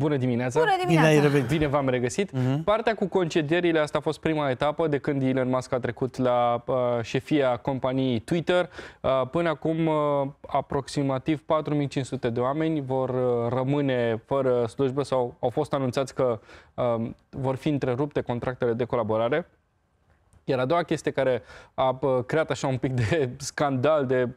Bună dimineața! Bună dimineața! Bine, revenit. Bine v-am regăsit. Uh-huh. Partea cu concedierile, asta a fost prima etapă de când Elon Musk a trecut la uh, șefia companiei Twitter. Uh, până acum, uh, aproximativ 4500 de oameni vor uh, rămâne fără slujbă sau au fost anunțați că uh, vor fi întrerupte contractele de colaborare. Iar a doua chestie care a uh, creat așa un pic de scandal, de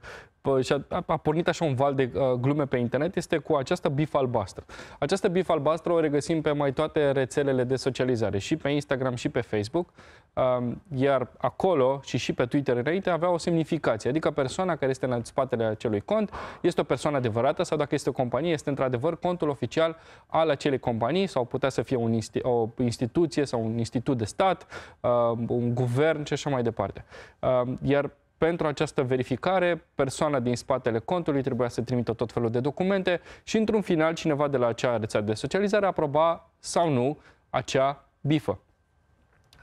și a, a pornit așa un val de uh, glume pe internet, este cu această bifă albastră. Această bifă albastră o regăsim pe mai toate rețelele de socializare, și pe Instagram, și pe Facebook, uh, iar acolo și și pe Twitter înainte avea o semnificație, adică persoana care este în spatele acelui cont este o persoană adevărată sau dacă este o companie, este într-adevăr contul oficial al acelei companii sau putea să fie un insti- o instituție sau un institut de stat, uh, un guvern și așa mai departe. Uh, iar pentru această verificare, persoana din spatele contului trebuia să trimită tot felul de documente și într-un final cineva de la acea rețea de socializare aproba sau nu acea bifă.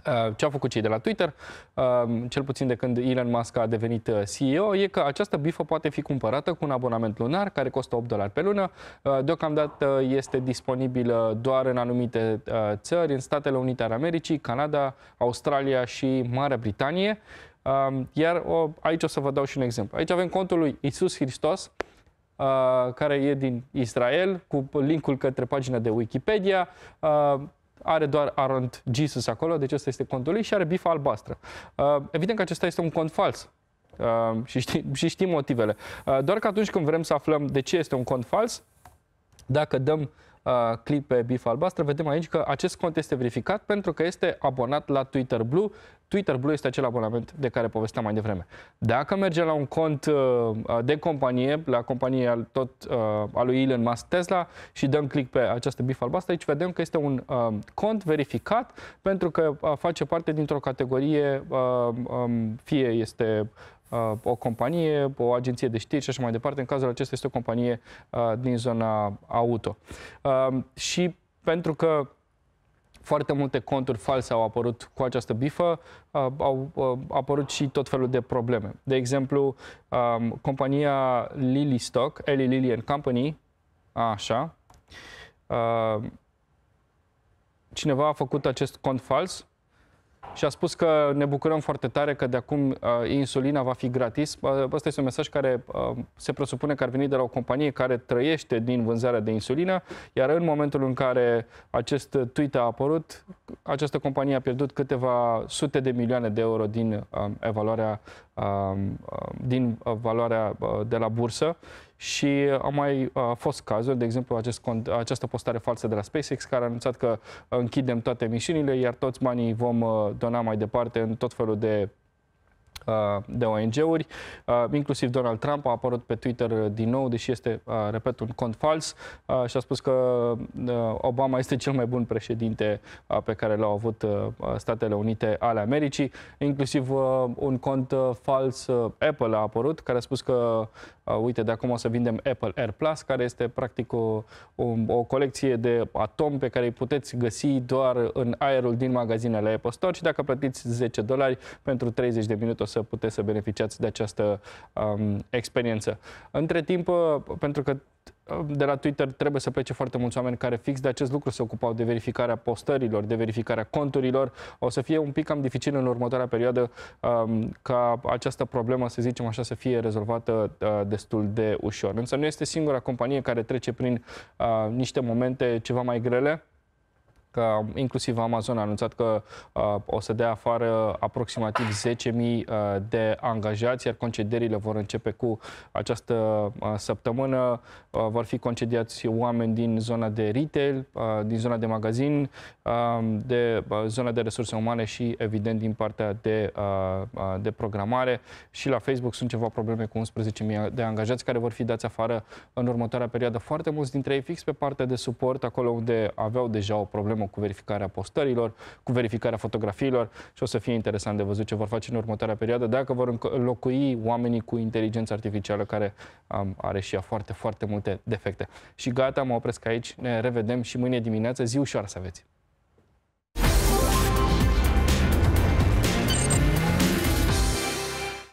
Uh, ce au făcut cei de la Twitter, uh, cel puțin de când Elon Musk a devenit uh, CEO, e că această bifă poate fi cumpărată cu un abonament lunar care costă 8 dolari pe lună. Deocamdată este disponibilă doar în anumite țări, în Statele Unite ale Americii, Canada, Australia și Marea Britanie. Um, iar o, aici o să vă dau și un exemplu. Aici avem contul lui Isus Hristos, uh, care e din Israel, cu linkul către pagina de Wikipedia. Uh, are doar Arond Jesus acolo, deci ăsta este contul lui și are bifa albastră. Uh, evident că acesta este un cont fals. Și știm, și știm motivele. Doar că atunci când vrem să aflăm de ce este un cont fals, dacă dăm uh, Uh, clip pe Bifa albastră, vedem aici că acest cont este verificat pentru că este abonat la Twitter Blue. Twitter Blue este acel abonament de care povesteam mai devreme. Dacă merge la un cont uh, de companie, la companie al, tot uh, al lui Elon Musk Tesla și dăm click pe această bifă albastră, aici vedem că este un uh, cont verificat pentru că face parte dintr-o categorie, um, fie este Uh, o companie, o agenție de știri și așa mai departe. În cazul acesta este o companie uh, din zona auto. Uh, și pentru că foarte multe conturi false au apărut cu această bifă, au apărut și tot felul de probleme. De exemplu, um, compania Lily Stock, Eli Lilly and Company, așa, cineva a făcut acest cont fals și a spus că ne bucurăm foarte tare că de acum uh, insulina va fi gratis. Uh, asta este un mesaj care uh, se presupune că ar veni de la o companie care trăiește din vânzarea de insulină, iar în momentul în care acest tweet a apărut, această companie a pierdut câteva sute de milioane de euro din uh, evaluarea Um, um, din uh, valoarea uh, de la bursă și uh, au mai fost cazuri, de exemplu acest, această postare falsă de la SpaceX care a anunțat că închidem toate misiunile, iar toți banii vom dona mai departe în tot felul de Uh, de ONG-uri. Uh, inclusiv Donald Trump a apărut pe Twitter uh, din nou, deși este, repet, un cont fals și a spus că Obama este cel mai bun președinte pe care l-au avut Statele Unite ale Americii. Inclusiv un cont fals Apple a apărut, care a spus că, uite, de acum o să vindem Apple Air Plus, care este practic o, o, o colecție de atom pe care îi puteți găsi doar în aerul din magazinele Apple Store și dacă plătiți 10 dolari pentru 30 de minute o să puteți să beneficiați de această um, experiență. Între timp, uh, pentru că uh, de la Twitter trebuie să plece foarte mulți oameni care fix de acest lucru se ocupau de verificarea postărilor, de verificarea conturilor. O să fie un pic cam dificil în următoarea perioadă um, ca această problemă, să zicem așa, să fie rezolvată uh, destul de ușor. Însă nu este singura companie care trece prin uh, niște momente ceva mai grele că inclusiv Amazon a anunțat că uh, o să dea afară aproximativ 10.000 uh, de angajați, iar concedierile vor începe cu această uh, săptămână. Uh, vor fi concediați oameni din zona de retail, uh, din zona de magazin, uh, de uh, zona de resurse umane și, evident, din partea de, uh, uh, de programare. Și la Facebook sunt ceva probleme cu 11.000 de angajați care vor fi dați afară în următoarea perioadă. Foarte mulți dintre ei fix pe partea de suport, acolo unde aveau deja o problemă programul cu verificarea postărilor, cu verificarea fotografiilor și o să fie interesant de văzut ce vor face în următoarea perioadă, dacă vor înlocui oamenii cu inteligență artificială care um, are și ea foarte, foarte multe defecte. Și gata, mă opresc aici, ne revedem și mâine dimineață, zi ușoară să aveți!